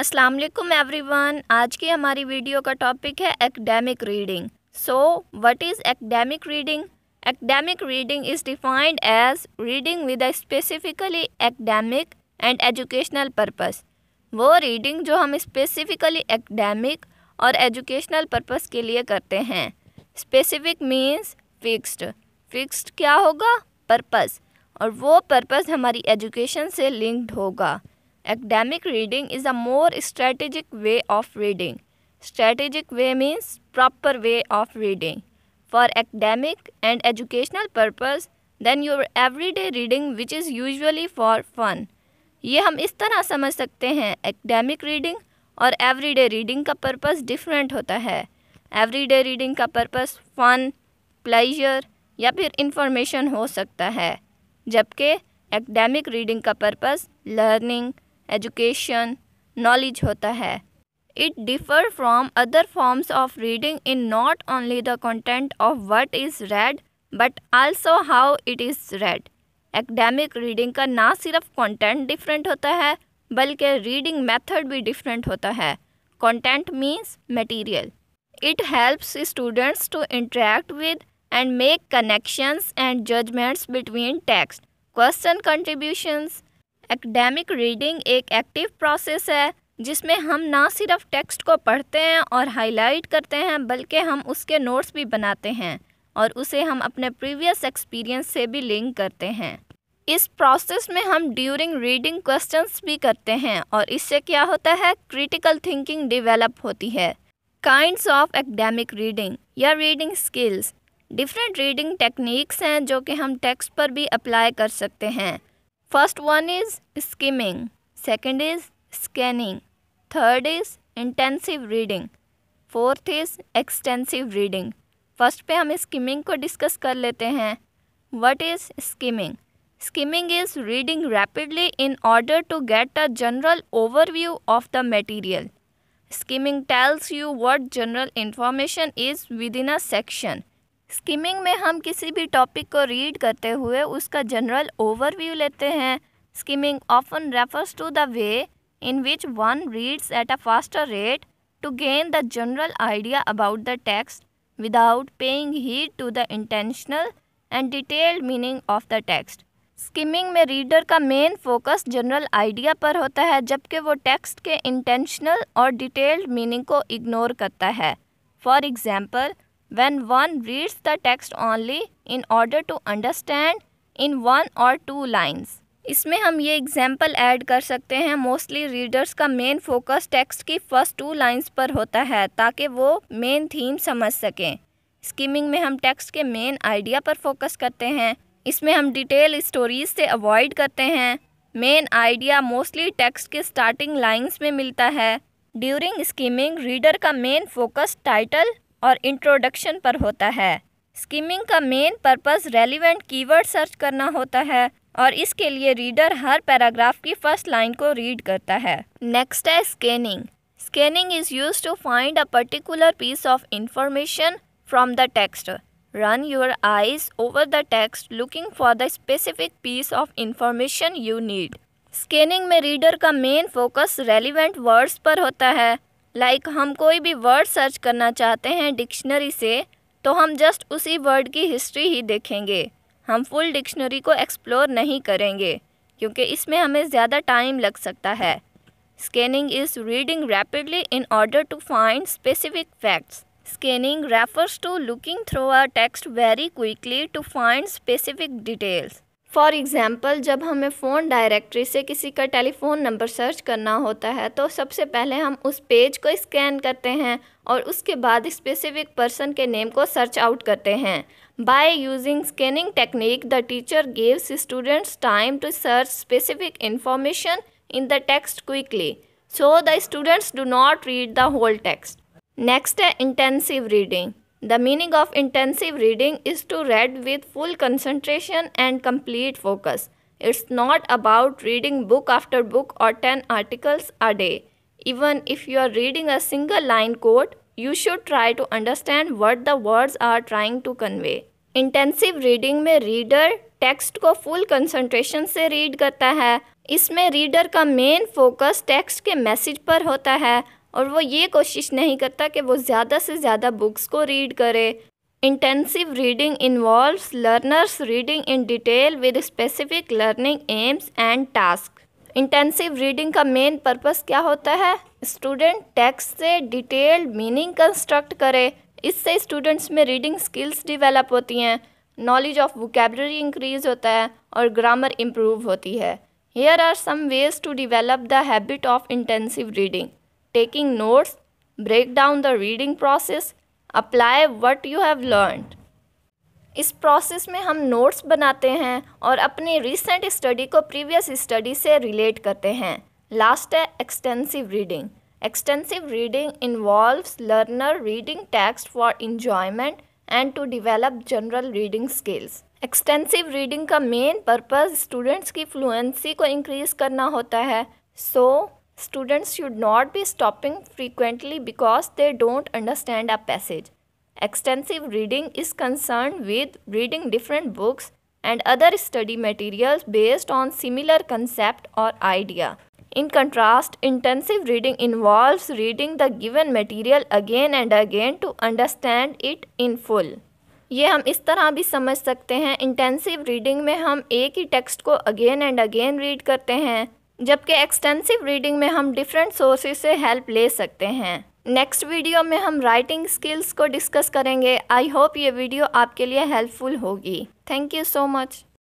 अस्सलाम वालेकुम एवरीवन आज की हमारी वीडियो का टॉपिक है academic reading so what is academic reading academic reading is defined as reading with a specifically academic and educational purpose वो रीडिंग जो हम स्पेसिफ़िकली एकेडमिक और एजुकेशनल पर्पस के लिए करते हैं स्पेसिफिक मीन्स फिक्स्ड फिक्स्ड क्या होगा पर्पस और वो पर्पस हमारी एजुकेशन से लिंक्ड होगा Academic reading is a more strategic way of reading. Strategic way means proper way of reading. For academic and educational purpose, then your everyday reading which is usually for fun. ये हम इस तरह समझ सकते हैं academic reading और everyday reading का purpose different होता है Everyday reading का purpose fun, pleasure या फिर information हो सकता है जबकि academic reading का purpose learning, एजुकेशन नॉलेज होता है it differ from other forms of reading in not only the content of what is read but also how it is read academic reading का ना सिर्फ कंटेंट डिफरेंट होता है बल्कि reading method भी different होता है content means material it helps students to interact with and make connections and judgements between text question contributions academic reading एक एक्टिव प्रोसेस है जिसमें हम ना सिर्फ टेक्स्ट को पढ़ते हैं और हाईलाइट करते हैं बल्कि हम उसके नोट्स भी बनाते हैं और उसे हम अपने प्रीवियस एक्सपीरियंस से भी लिंक करते हैं इस प्रोसेस में हम ड्यूरिंग रीडिंग क्वेश्चंस भी करते हैं और इससे क्या होता है क्रिटिकल थिंकिंग डेवलप होती है काइंड्स ऑफ एकेडमिक रीडिंग या reading skills different reading techniques हैं जो कि हम टेक्स्ट पर भी अप्लाई कर सकते हैं first one is skimming second is scanning third is intensive reading fourth is extensive reading first पे हम स्किमिंग को डिस्कस कर लेते हैं what is skimming skimming is reading rapidly in order to get a general overview of the material skimming tells you what general information is within a section skimming में हम किसी भी topic को read करते हुए उसका general overview लेते हैं skimming often refers to the way in which one reads at a faster rate to gain the general idea about the text without paying heed to the intentional and detailed meaning of the text skimming में reader का main focus general idea पर होता है जबकि वो text के intentional और detailed meaning को इग्नोर करता है for example when one reads the text only in order to understand in one or two lines. इसमें हम ये एग्जाम्पल ऐड कर सकते हैं मोस्टली रीडर्स का मेन फोकस टेक्स्ट की फर्स्ट टू लाइंस पर होता है ताकि वो मेन थीम समझ सकें स्कीमिंग में हम टेक्स्ट के मेन आइडिया पर फोकस करते हैं इसमें हम डिटेल स्टोरीज से अवॉइड करते हैं मेन आइडिया मोस्टली टेक्स्ट के स्टार्टिंग लाइंस में मिलता है ड्यूरिंग स्कीमिंग रीडर का मेन फोकस टाइटल और इंट्रोडक्शन पर होता है स्कीमिंग का main purpose relevant keyword search करना होता है और इसके लिए रीडर हर पैराग्राफ की फर्स्ट लाइन को रीड करता है नेक्स्ट है scanning scanning is use to find a particular piece of information from the text run your eyes over the text looking for the specific piece of information you need scanning में reader का main focus relevant words पर होता है like like हम कोई भी word search करना चाहते हैं डिक्शनरी से तो हम जस्ट उसी वर्ड की हिस्ट्री ही देखेंगे हम फुल डिक्शनरी को एक्सप्लोर नहीं करेंगे क्योंकि इसमें हमें ज़्यादा टाइम लग सकता है scanning is reading rapidly in order to find specific facts scanning refers to looking through our text very quickly to find specific details for example जब हमें फ़ोन डायरेक्टरी से किसी का टेलीफ़ोन नंबर सर्च करना होता है तो सबसे पहले हम उस पेज को स्कैन करते हैं और उसके बाद स्पेसिफिक पर्सन के नेम को सर्च आउट करते हैं by using scanning technique the teacher gives students time to search specific information in the text quickly so the students do not read the whole text next है intensive reading the meaning of intensive reading is to read with full concentration and complete focus it's not about reading book after book or ten articles a day even if you are reading a single line quote you should try to understand what the words are trying to convey intensive reading में reader text को full concentration से read करता है इसमें reader का main focus text के message पर होता है और वो ये कोशिश नहीं करता कि वो ज़्यादा से ज़्यादा बुक्स को रीड करे intensive reading involve learners reading in detail with specific learning aims and task intensive reading का मेन पर्पस क्या होता है स्टूडेंट टेक्स्ट से डिटेल्ड मीनिंग कंस्ट्रक्ट करे इससे स्टूडेंट्स में रीडिंग स्किल्स डिवेलप होती हैं नॉलेज ऑफ वोकेबलरी इंक्रीज होता है और ग्रामर इम्प्रूव होती है here are some ways to develop the habit of intensive reading taking notes, break down the reading process, apply what you have learned इस process में हम नोट्स बनाते हैं और अपनी रिसेंट स्टडी को प्रीवियस स्टडी से रिलेट करते हैं लास्ट है extensive reading extensive reading involves learner reading text for enjoyment and to develop general reading skills extensive reading का मेन पर्पस स्टूडेंट्स की फ्लुएंसी को इंक्रीज करना होता है सो so, Students should not be stopping frequently because they don't understand a passage. Extensive reading is concerned with reading different books and other study materials based on similar concept or idea. In contrast, intensive reading involves reading the given material again and again to understand it in full. ये हम इस तरह भी समझ सकते हैं intensive reading में हम एक ही टेक्स्ट को अगेन एंड अगेन रीड करते हैं जबकि एक्सटेंसिव रीडिंग में हम डिफरेंट सोर्सेज से हेल्प ले सकते हैं नेक्स्ट वीडियो में हम राइटिंग स्किल्स को डिस्कस करेंगे आई होप ये वीडियो आपके लिए हेल्पफुल होगी थैंक यू सो मच